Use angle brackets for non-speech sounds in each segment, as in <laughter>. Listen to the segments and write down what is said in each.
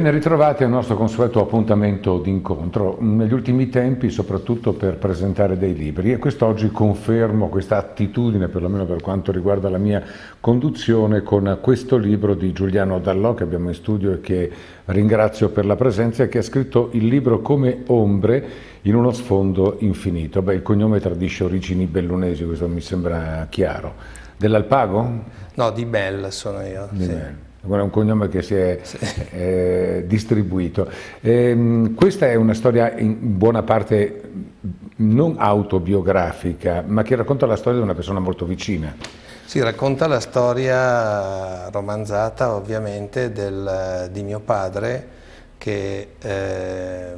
Bene, ritrovati al nostro consueto appuntamento d'incontro. Negli ultimi tempi, soprattutto per presentare dei libri, e quest'oggi confermo questa attitudine, perlomeno per quanto riguarda la mia conduzione, con questo libro di Giuliano Dallò, che abbiamo in studio e che ringrazio per la presenza, che ha scritto il libro Come ombre in uno sfondo infinito. Beh, il cognome tradisce origini bellunesi, questo mi sembra chiaro. Dell'Alpago? No, di Bell sono io. Di sì. Bell. Guarda, un cognome che si è eh, distribuito. Ehm, questa è una storia in buona parte non autobiografica, ma che racconta la storia di una persona molto vicina. Sì, racconta la storia romanzata ovviamente del, di mio padre che eh,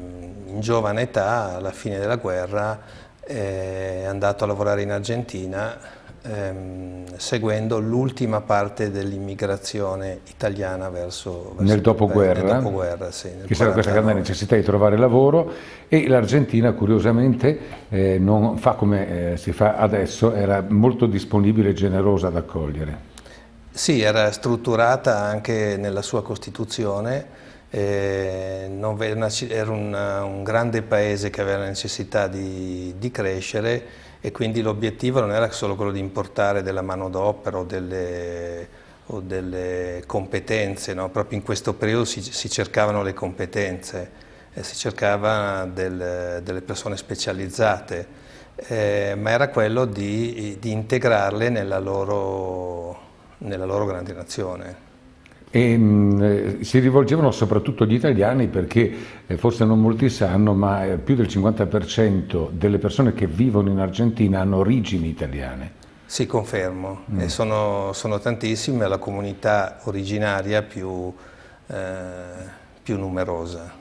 in giovane età, alla fine della guerra, eh, è andato a lavorare in Argentina ehm, seguendo l'ultima parte dell'immigrazione italiana verso, verso nel dopoguerra, nel dopoguerra sì, nel che c'era questa grande necessità di trovare lavoro e l'Argentina curiosamente eh, non fa come eh, si fa adesso, era molto disponibile e generosa ad accogliere. Sì, era strutturata anche nella sua Costituzione, eh, una, era una, un grande paese che aveva necessità di, di crescere e quindi l'obiettivo non era solo quello di importare della manodopera o delle, o delle competenze, no? proprio in questo periodo si, si cercavano le competenze, eh, si cercava del, delle persone specializzate, eh, ma era quello di, di integrarle nella loro, nella loro grande nazione e mh, mm, eh, si rivolgevano soprattutto agli italiani perché eh, forse non molti sanno, ma eh, più del 50% delle persone che vivono in Argentina hanno origini italiane. Sì, confermo, mm. sono, sono, tantissime la comunità originaria più, eh, più numerosa.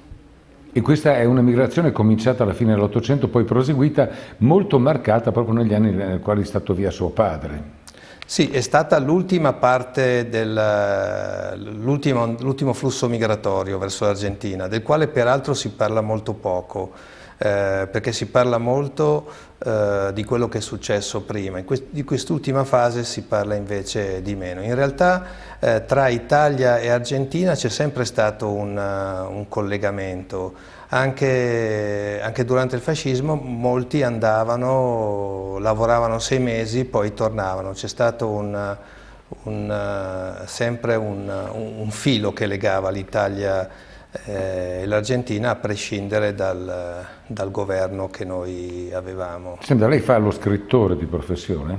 E questa è una migrazione cominciata alla fine dell'Ottocento, poi proseguita, molto marcata proprio negli anni nel quale è stato via suo padre. Sì, è stata l'ultima parte dell'ultimo flusso migratorio verso l'Argentina, del quale peraltro si parla molto poco, eh, perché si parla molto eh, di quello che è successo prima. In quest di quest'ultima fase si parla invece di meno. In realtà eh, tra Italia e Argentina c'è sempre stato un, un collegamento anche, anche, durante il fascismo molti andavano, lavoravano sei mesi, poi tornavano. C'è stato un, un, eh, sempre un, un, filo che legava l'Italia eh, e l'Argentina a prescindere dal, dal, governo che noi avevamo. Sembra lei fa lo scrittore di professione?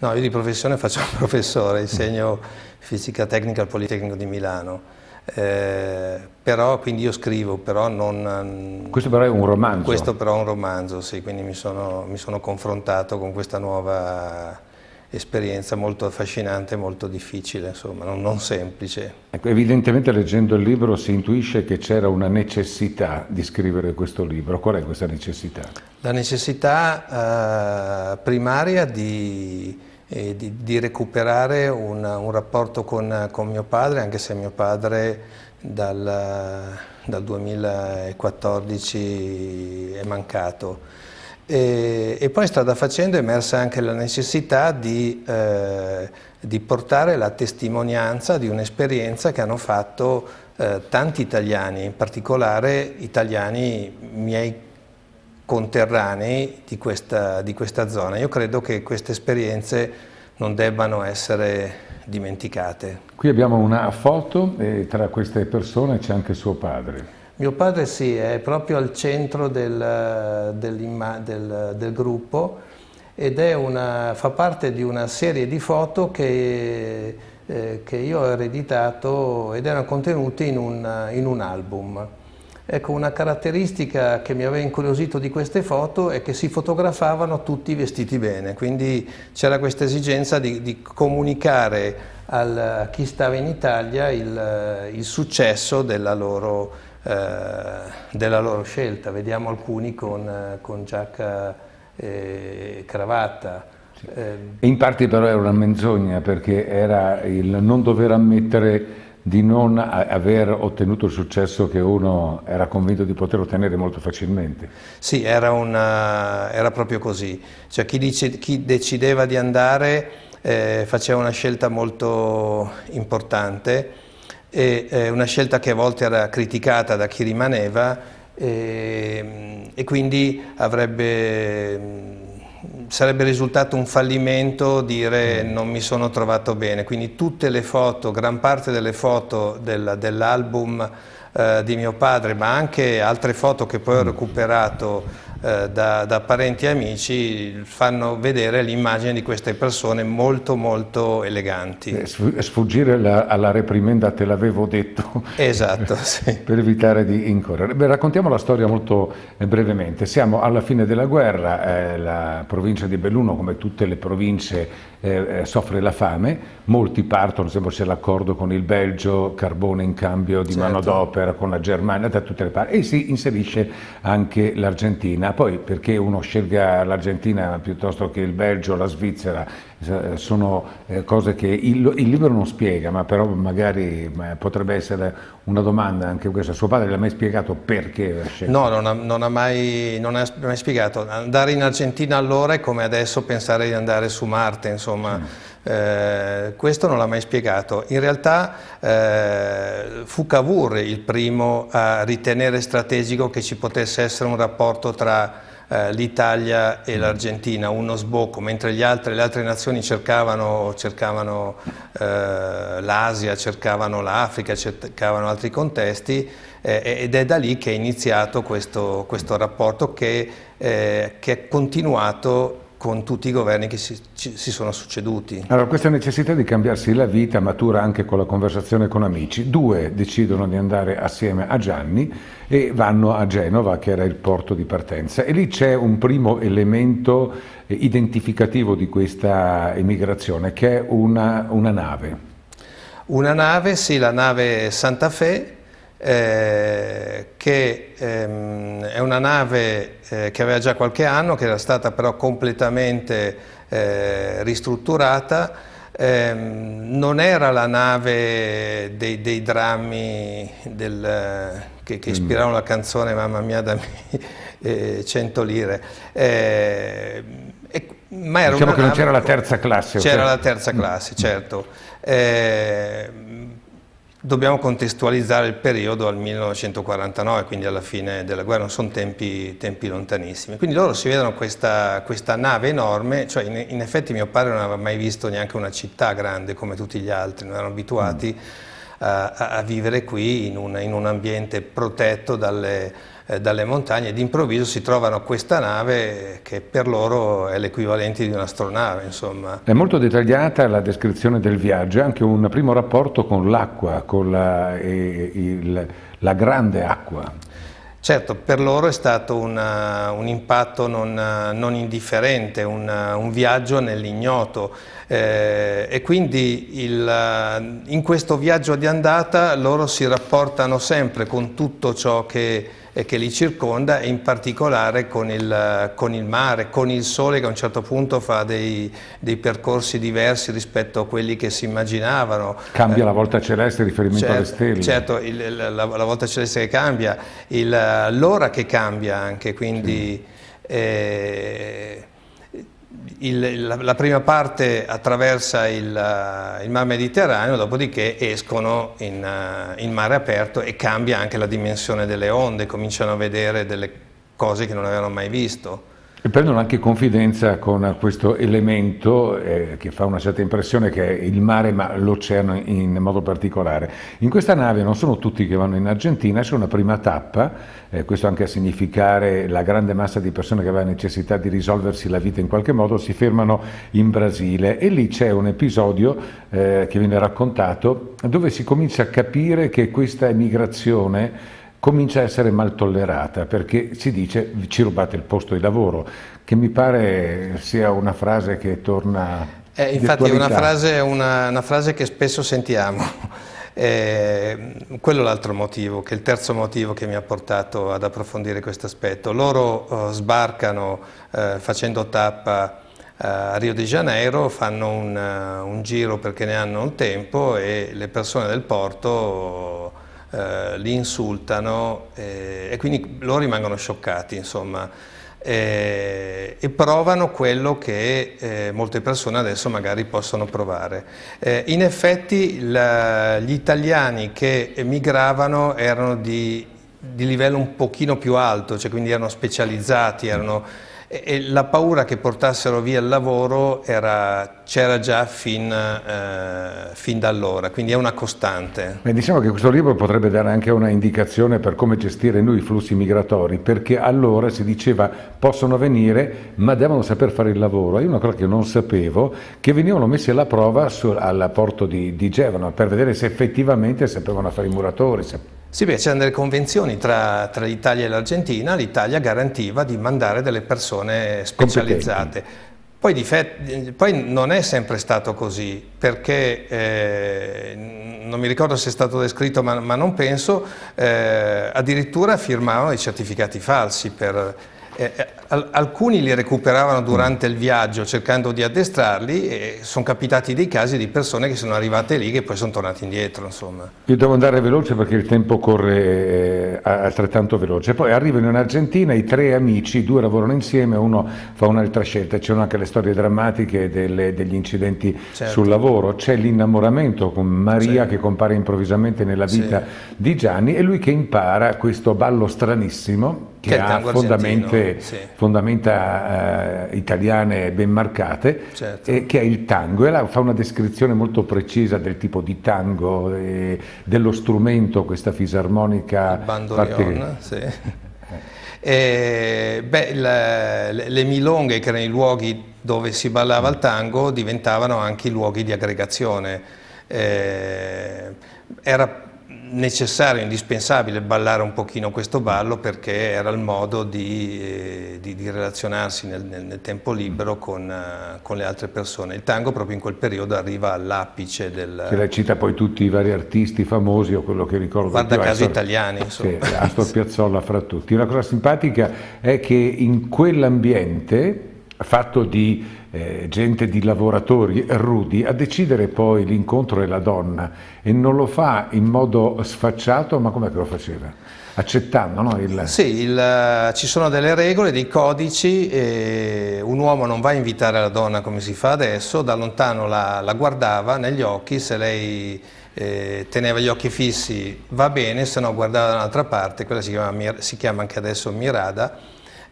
No, io di professione faccio un <laughs> professore, insegno fisica tecnica al Politecnico di Milano. Eh, però quindi io scrivo, però non... Mm, questo però è un romanzo. Questo però è un romanzo, sì, quindi mi sono, mi sono confrontato con questa nuova esperienza molto affascinante, molto difficile, insomma, non, non semplice. Ecco, evidentemente leggendo il libro si intuisce che c'era una necessità di scrivere questo libro. Qual è questa necessità? La necessità eh, primaria di e di, di recuperare un, un rapporto con, con, mio padre, anche se mio padre dal, dal 2014 è mancato. E, e, poi strada facendo è emersa anche la necessità di, eh, di portare la testimonianza di un'esperienza che hanno fatto eh, tanti italiani, in particolare italiani miei conterranei di questa, di questa zona. Io credo che queste esperienze non debbano essere dimenticate. Qui abbiamo una foto e tra queste persone c'è anche suo padre. Mio padre sì, è proprio al centro del, del, del, del gruppo ed è una, fa parte di una serie di foto che, eh, che io ho ereditato ed erano contenute in un, in un album. Ecco, una caratteristica che mi aveva incuriosito di queste foto è che si fotografavano tutti vestiti bene, quindi c'era questa esigenza di, di comunicare a chi stava in Italia il, il successo della loro, eh, della loro, scelta. Vediamo alcuni con, con giacca e cravatta. Sì. Eh, in parte però era una menzogna perché era il non dover ammettere di non aver ottenuto il successo che uno era convinto di poter ottenere molto facilmente. Sì, era, una, eh, era proprio così. Cioè, chi, dice, chi, decideva di andare eh, faceva una scelta molto importante, e, eh, una scelta che a volte era criticata da chi rimaneva e, ehm, e quindi avrebbe sarebbe risultato un fallimento dire mm. non mi sono trovato bene, quindi tutte le foto, gran parte delle foto del, dell'album eh, di mio padre, ma anche altre foto che poi ho recuperato eh, da, da, parenti e amici, fanno vedere l'immagine di queste persone molto molto eleganti. Eh, eh, sfuggire alla, alla reprimenda te l'avevo detto. Esatto, <laughs> sì. per evitare di incorrere. Beh, raccontiamo la storia molto eh, brevemente. Siamo alla fine della guerra, eh, la provincia di Belluno, come tutte le province eh, eh, soffre la fame, molti partono, sembra c'è l'accordo con il Belgio, carbone in cambio di certo. manodopera, con la Germania, da tutte le parti, e si inserisce anche l'Argentina. Poi perché uno scelga l'Argentina piuttosto che il Belgio, la Svizzera, eh, sono eh, cose che il, il, libro non spiega, ma però magari potrebbe essere una domanda anche questa. Suo padre l'ha mai spiegato perché? No, non ha, non ha, mai, non ha mai, spiegato. Andare in Argentina allora è come adesso pensare di andare su Marte, insomma. Sì. Eh, questo non l'ha mai spiegato. In realtà eh, fu Cavour il primo a ritenere strategico che ci potesse essere un rapporto tra eh, l'Italia e mm. l'Argentina, uno sbocco, mentre altri, le altre nazioni cercavano, cercavano eh, l'Asia, cercavano l'Africa, cercavano altri contesti eh, ed è da lì che è iniziato questo, questo rapporto che, eh, che è continuato con tutti i governi che si, ci, si, sono succeduti. Allora, questa necessità di cambiarsi la vita matura anche con la conversazione con amici. Due decidono di andare assieme a Gianni e vanno a Genova, che era il porto di partenza. E lì c'è un primo elemento eh, identificativo di questa emigrazione, che è una, una nave. Una nave, sì, la nave Santa Fe, eh, che ehm, è una nave eh, che aveva già qualche anno, che era stata però completamente eh, ristrutturata, ehm, non era la nave dei, dei drammi del, eh, che, che, mm. ispirarono la canzone Mamma mia dammi 100 eh, lire, eh, e, ma era diciamo una che non c'era la terza classe. C'era la terza classe, certo. Dobbiamo contestualizzare il periodo al 1949, quindi alla fine della guerra, non sono tempi, tempi lontanissimi. Quindi loro si vedono questa, questa nave enorme, cioè in, in, effetti mio padre non aveva mai visto neanche una città grande come tutti gli altri, non erano abituati. Mm a, a vivere qui in un, in un ambiente protetto dalle, eh, dalle montagne e d'improvviso si trovano questa nave che per loro è l'equivalente di un'astronave. Insomma. È molto dettagliata la descrizione del viaggio, anche un primo rapporto con l'acqua, con la, il, la grande acqua. Certo, per loro è stato una, eh, un impatto non, eh, non indifferente, un, eh, un viaggio nell'ignoto eh, e quindi il, in questo viaggio di andata loro si rapportano sempre con tutto ciò che che li circonda e in particolare con il, con il, mare, con il sole che a un certo punto fa dei, dei percorsi diversi rispetto a quelli che si immaginavano. Cambia eh, la volta celeste in riferimento certo, alle stelle. Certo, il, la, la, volta celeste che cambia, l'ora che cambia anche, quindi... Sì. Eh, il, la, la, prima parte attraversa il, eh, il, Mar Mediterraneo, dopodiché escono in, eh, in, mare aperto e cambia anche la dimensione delle onde, cominciano a vedere delle cose che non avevano mai visto. E prendono anche confidenza con questo elemento eh, che fa una certa impressione che è il mare ma l'oceano in modo particolare. In questa nave non sono tutti che vanno in Argentina, c'è una prima tappa, eh, questo anche a significare la grande massa di persone che aveva necessità di risolversi la vita in qualche modo, si fermano in Brasile e lì c'è un episodio eh, che viene raccontato dove si comincia a capire che questa emigrazione comincia a essere mal tollerata perché si dice ci rubate il posto di lavoro, che mi pare sia una frase che torna... Eh, infatti è una frase, una, una frase che spesso sentiamo. Eh, quello è l'altro motivo, che è il terzo motivo che mi ha portato ad approfondire questo aspetto. Loro eh, sbarcano eh, facendo tappa eh, a Rio de Janeiro, fanno un, eh, un, giro perché ne hanno un tempo e le persone del porto eh, li insultano eh, e quindi loro rimangono scioccati, insomma, eh, e provano quello che eh, molte persone adesso magari possono provare. in effetti la, gli italiani che emigravano erano di, di livello un pochino più alto, cioè quindi erano specializzati, erano e, la paura che portassero via il lavoro c'era già fin, eh, fin, da allora, quindi è una costante. Beh, diciamo che questo libro potrebbe dare anche una indicazione per come gestire noi i flussi migratori, perché allora si diceva possono venire ma devono saper fare il lavoro. È una cosa che non sapevo, che venivano messi alla prova su, alla porto di, di Gevano per vedere se effettivamente sapevano fare i muratori, se sì, perché c'erano delle convenzioni tra, tra l'Italia e l'Argentina, l'Italia garantiva di mandare delle persone specializzate. Poi, poi, non è sempre stato così, perché eh, non mi ricordo se è stato descritto, ma, ma non penso, eh, addirittura firmavano i certificati falsi per, eh, eh alcuni li recuperavano durante il viaggio cercando di addestrarli e sono capitati dei casi di persone che sono arrivate lì che poi sono tornate indietro. Insomma. Io devo andare veloce perché il tempo corre eh, altrettanto veloce. Poi arrivano in Argentina i tre amici, due lavorano insieme, uno fa un'altra scelta. C'erano anche le storie drammatiche delle, degli incidenti certo. sul lavoro. C'è l'innamoramento con Maria sì. che compare improvvisamente nella vita sì. di Gianni e lui che impara questo ballo stranissimo che, che ha sì. fondamenta eh, italiane ben marcate, certo. eh, che è il tango, e là fa una descrizione molto precisa del tipo di tango, eh, dello strumento, questa fisarmonica. Bandolion, sì. e, eh, beh, la, le milonghe che erano i luoghi dove si ballava il tango diventavano anche i luoghi di aggregazione. Eh, era necessario, indispensabile ballare un pochino questo ballo perché era il modo di, eh, di, di relazionarsi nel, nel, tempo libero con, eh, con, le altre persone. Il tango proprio in quel periodo arriva all'apice del... Che cita poi tutti i vari artisti famosi o quello che ricordo. Guarda più, caso Astor, italiani. Insomma. Sì, Astor <laughs> Piazzolla fra tutti. Una cosa simpatica è che in quell'ambiente fatto di eh, gente di lavoratori rudi, a decidere poi l'incontro è la donna e non lo fa in modo sfacciato, ma com'è che lo faceva? Accettando, no? Il... Sì, il, eh, ci sono delle regole, dei codici, un uomo non va a invitare la donna come si fa adesso, da lontano la, la guardava negli occhi, se lei eh, teneva gli occhi fissi va bene, se no guardava da un'altra parte, quella si chiama, si chiama anche adesso mirada,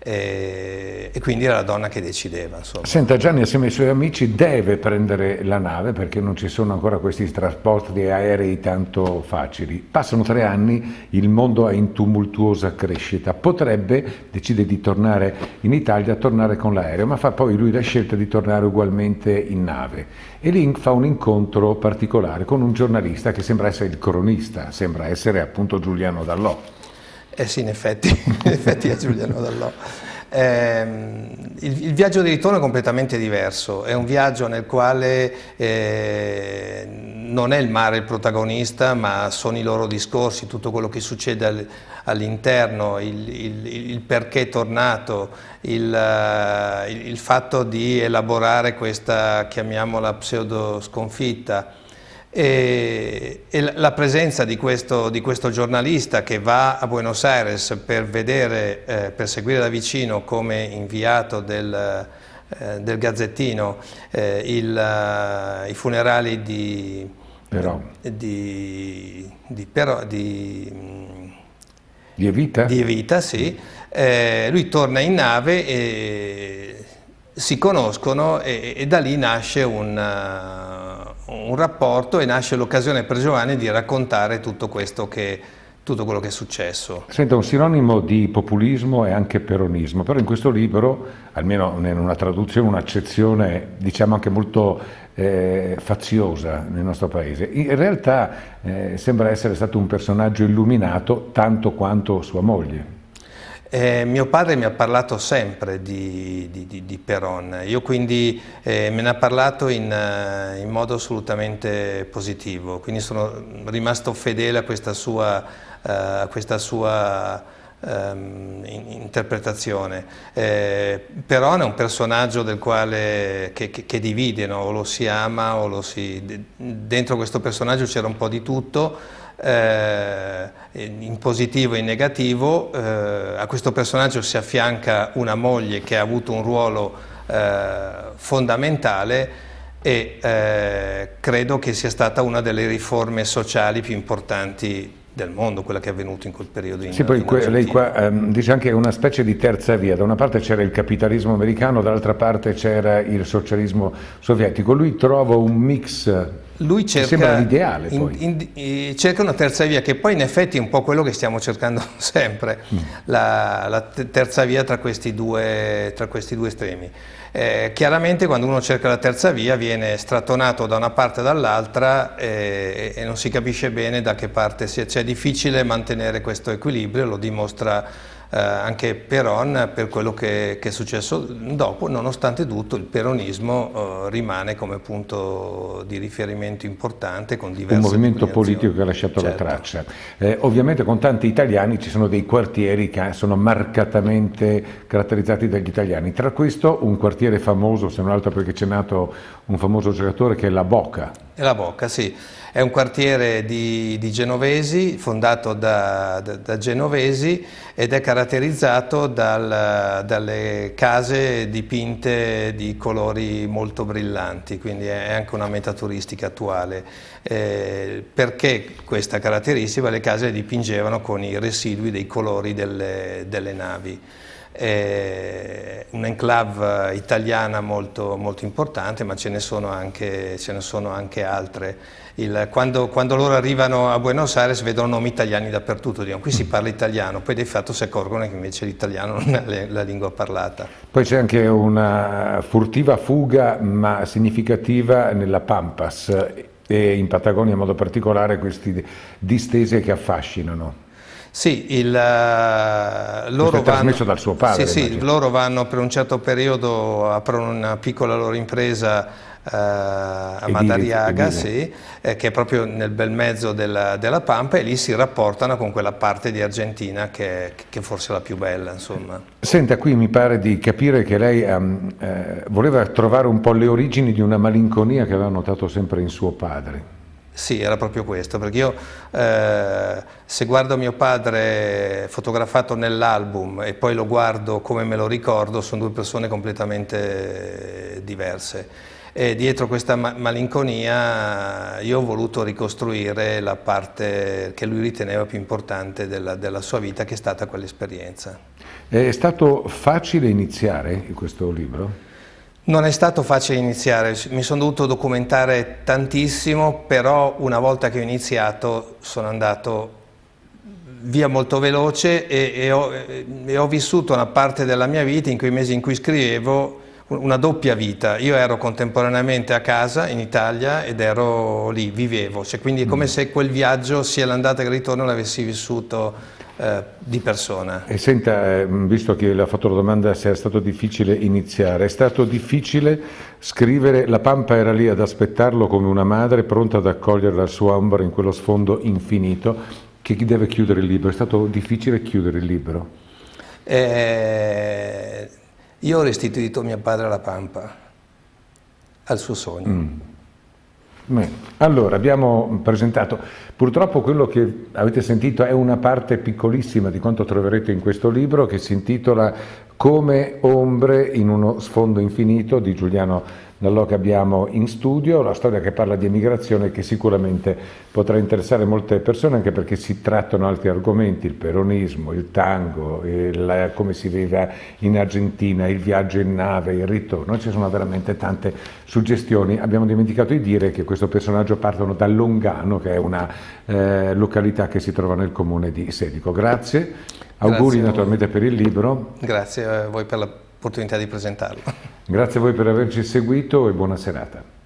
e, eh, e, quindi era la donna che decideva. Insomma. Senta Gianni assieme ai suoi amici deve prendere la nave perché non ci sono ancora questi trasporti aerei tanto facili. Passano tre anni, il mondo è in tumultuosa crescita, potrebbe, decide di tornare in Italia, tornare con l'aereo, ma fa poi lui la scelta di tornare ugualmente in nave e lì fa un incontro particolare con un giornalista che sembra essere il cronista, sembra essere appunto Giuliano Dallò. Eh sì, in effetti, <laughs> in effetti è Giuliano Dall'O. Eh, il, il, viaggio di ritorno è completamente diverso, è un viaggio nel quale eh, non è il mare il protagonista, ma sono i loro discorsi, tutto quello che succede al, all'interno, il, il, il, perché è tornato, il, eh, fatto di elaborare questa, chiamiamola, pseudo sconfitta. E, e la presenza di questo, di questo, giornalista che va a Buenos Aires per, vedere, eh, per seguire da vicino come inviato del, eh, del Gazzettino eh, il, eh, i funerali di, Però. di, di, Però, di di Evita? Di Evita, sì. Eh, lui torna in nave e si conoscono e, e da lì nasce un, un rapporto e nasce l'occasione per Giovanni di raccontare tutto questo che tutto quello che è successo. Senta, un sinonimo di populismo è anche peronismo, però in questo libro, almeno in una traduzione, un'accezione diciamo anche molto eh, faziosa nel nostro paese, in realtà eh, sembra essere stato un personaggio illuminato tanto quanto sua moglie. Eh, mio padre mi ha parlato sempre di, di, di Peron, io quindi eh, me ne ha parlato in, eh, in, modo assolutamente positivo, quindi sono rimasto fedele a questa sua, uh, a questa sua um, interpretazione. Eh, Peron è un personaggio del quale, che, che, che divide, no? o lo si ama o lo si... dentro questo personaggio c'era un po' di tutto, eh, in positivo e in negativo, eh, a questo personaggio si affianca una moglie che ha avuto un ruolo eh, fondamentale e eh, credo che sia stata una delle riforme sociali più importanti del mondo quella che è avvenuto in quel periodo in Sì, poi in lei qua ehm, dice anche una specie di terza via, da una parte c'era il capitalismo americano, dall'altra parte c'era il socialismo sovietico, lui trova un mix lui cerca, sembra l'ideale in, in, in, eh, cerca una terza via che poi in effetti è un po' quello che stiamo cercando <laughs> sempre, mm. la, la, terza via tra questi due, tra questi due estremi. Eh, chiaramente quando uno cerca la terza via viene strattonato da una parte e dall'altra eh, e, e, non si capisce bene da che parte sia, cioè è difficile mantenere questo equilibrio, lo dimostra eh, anche Peron per quello che, che, è successo dopo, nonostante tutto il peronismo eh, rimane come punto di riferimento importante con diversi Un movimento politico che ha lasciato certo. la traccia. Eh, ovviamente con tanti italiani ci sono dei quartieri che sono marcatamente caratterizzati dagli italiani, tra questo un quartiere famoso, se non altro perché c'è nato un famoso giocatore che è la Boca. E la Bocca, sì. È un quartiere di, di genovesi, fondato da, da, da, genovesi ed è caratterizzato dal, dalle case dipinte di colori molto brillanti, quindi è anche una meta turistica attuale. Eh, perché questa caratteristica? Le case dipingevano con i residui dei colori delle, delle navi eh, un'enclave italiana molto, molto, importante, ma ce ne sono anche, ne sono anche altre. Il, quando, quando, loro arrivano a Buenos Aires vedono nomi italiani dappertutto, dicono qui si parla italiano, poi di fatto si accorgono che invece l'italiano non è la lingua parlata. Poi c'è anche una furtiva fuga, ma significativa, nella Pampas e in Patagonia in modo particolare queste distese che affascinano. Sì, il, uh, loro, vanno, padre, sì, sì, loro vanno, per un certo periodo, aprono una piccola loro impresa uh, a edile, Madariaga, edile. Sì, eh, che è proprio nel bel mezzo della, della, Pampa e lì si rapportano con quella parte di Argentina che, che forse è la più bella. Insomma. Senta, qui mi pare di capire che lei um, eh, voleva trovare un po' le origini di una malinconia che aveva notato sempre in suo padre. Sì, era proprio questo, perché io eh, se guardo mio padre fotografato nell'album e poi lo guardo come me lo ricordo, sono due persone completamente diverse. E dietro questa malinconia io ho voluto ricostruire la parte che lui riteneva più importante della, della sua vita, che è stata quell'esperienza. È stato facile iniziare questo libro? Non è stato facile iniziare, mi sono dovuto documentare tantissimo, però una volta che ho iniziato sono andato via molto veloce e, e, ho, e, ho, vissuto una parte della mia vita in quei mesi in cui scrivevo una doppia vita. Io ero contemporaneamente a casa in Italia ed ero lì, vivevo, cioè, quindi è come mm. se quel viaggio sia l'andata che il ritorno l'avessi vissuto eh, di persona. E senta, eh, visto che le ha fatto la domanda se è stato difficile iniziare, è stato difficile scrivere La Pampa era lì ad aspettarlo come una madre pronta ad accogliere la sua ombra in quello sfondo infinito che chi deve chiudere il libro? È stato difficile chiudere il libro? Eh, io ho restituito mio padre alla Pampa, al suo sogno. Mm. Bene. Allora, abbiamo presentato, purtroppo quello che avete sentito è una parte piccolissima di quanto troverete in questo libro che si intitola Come ombre in uno sfondo infinito di Giuliano Lallò che abbiamo in studio, la storia che parla di emigrazione che sicuramente potrà interessare molte persone anche perché si trattano altri argomenti, il peronismo, il tango, il, come si vive in Argentina, il viaggio in nave, il ritorno, ci sono veramente tante suggestioni. Abbiamo dimenticato di dire che questo personaggio partono da Longano che è una eh, località che si trova nel comune di Sedico. Grazie, Grazie auguri naturalmente per il libro. Grazie a voi per la l'opportunità di presentarlo. Grazie a voi per averci seguito e buona serata.